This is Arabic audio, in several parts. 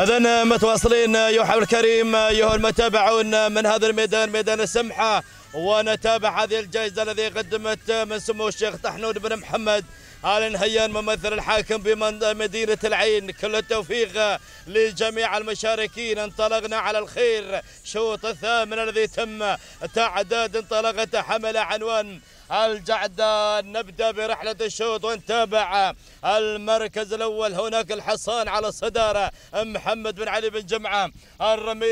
اذا متواصلين يوحنا الكريم ايها المتابعون من هذا الميدان ميدان السمحه ونتابع هذه الجائزه الذي قدمت من سمو الشيخ طحنود بن محمد آل نهيان ممثل الحاكم بمدينة العين كل التوفيق لجميع المشاركين انطلقنا على الخير شوط الثامن الذي تم تعداد انطلقت حمل عنوان الجعدان نبدأ برحلة الشوط ونتابع المركز الأول هناك الحصان على الصدارة محمد بن علي بن جمعة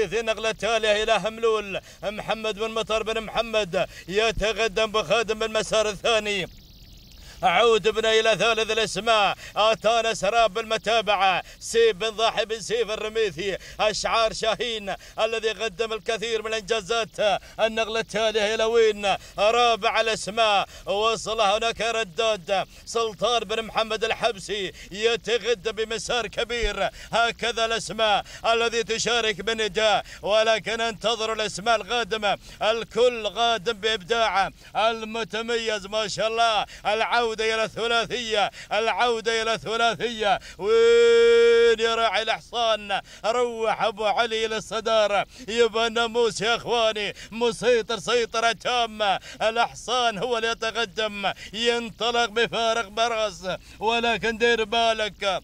في نقلة تالية إلى هملول محمد بن مطر بن محمد يتقدم بخادم المسار الثاني عودنا إلى ثالث الأسماء أتانا سراب المتابعه سيف بن ضاحي بن سيف الرميثي أشعار شاهين الذي قدم الكثير من الانجازات النقل التالي إلى وين رابع الأسماء وصل هناك رداد سلطان بن محمد الحبسي يتغدى بمسار كبير هكذا الأسماء الذي تشارك بنداء ولكن انتظروا الأسماء القادمة الكل قادم بإبداعه المتميز ما شاء الله العودة العودة إلى الثلاثية العودة إلى الثلاثية وين يا راعي الحصان روح أبو علي للصداره يبقى ناموس يا إخواني مسيطر سيطرة تامة الحصان هو اللي يتقدم ينطلق بفارق برأس ولكن دير بالك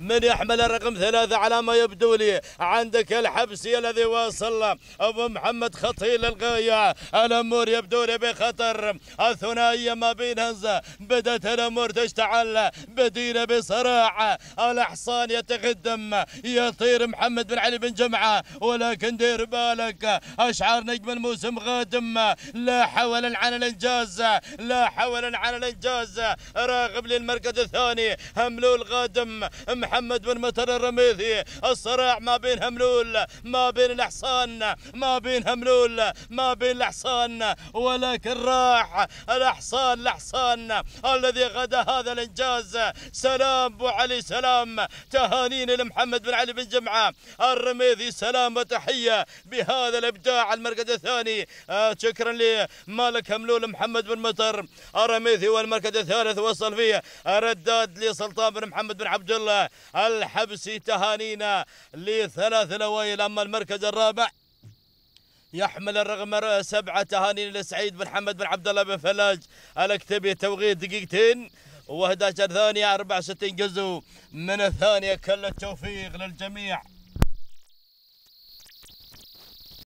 من يحمل الرقم ثلاثة على ما يبدو لي عندك الحبسي الذي واصل أبو محمد خطيل للغاية الأمور يبدو لي بخطر الثنائية ما بين هنزة بدأت الأمور تشتعل بدينا بصراع الأحصان يتقدم يطير محمد بن علي بن جمعة ولكن دير بالك أشعار نجم الموسم غادم لا حول عن الإنجاز لا حول عن الإنجاز راغب للمركز الثاني هملول غادم محمد بن متر الرميثي الصراع ما بين هملول ما بين الأحصان ما بين هملول ما بين الأحصان ولكن راح الأحصان الأحصان الذي غدا هذا الإنجاز سلام أبو علي سلام تهانينا لمحمد بن علي بن جمعة الرميثي سلام وتحية بهذا الإبداع المركز الثاني آه، شكرا لمالك هملول محمد بن مطر الرميثي والمركز الثالث وصل فيه رداد لسلطان بن محمد بن عبد الله الحبسي تهانينا لثلاث الاوائل اما المركز الرابع يحمل الرقم سبعة تهانينا لسعيد بن حمد بن عبد الله بن فلاج الاكتبي توقيت دقيقتين و11 ثانية 64 جزء من الثانية كل التوفيق للجميع